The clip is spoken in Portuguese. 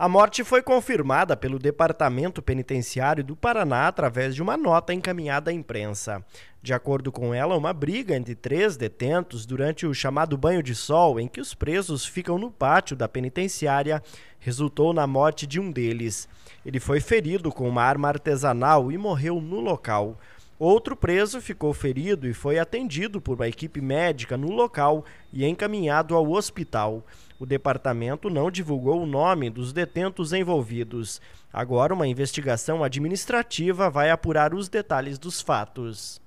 A morte foi confirmada pelo Departamento Penitenciário do Paraná através de uma nota encaminhada à imprensa. De acordo com ela, uma briga entre três detentos durante o chamado banho de sol, em que os presos ficam no pátio da penitenciária, resultou na morte de um deles. Ele foi ferido com uma arma artesanal e morreu no local. Outro preso ficou ferido e foi atendido por uma equipe médica no local e encaminhado ao hospital. O departamento não divulgou o nome dos detentos envolvidos. Agora, uma investigação administrativa vai apurar os detalhes dos fatos.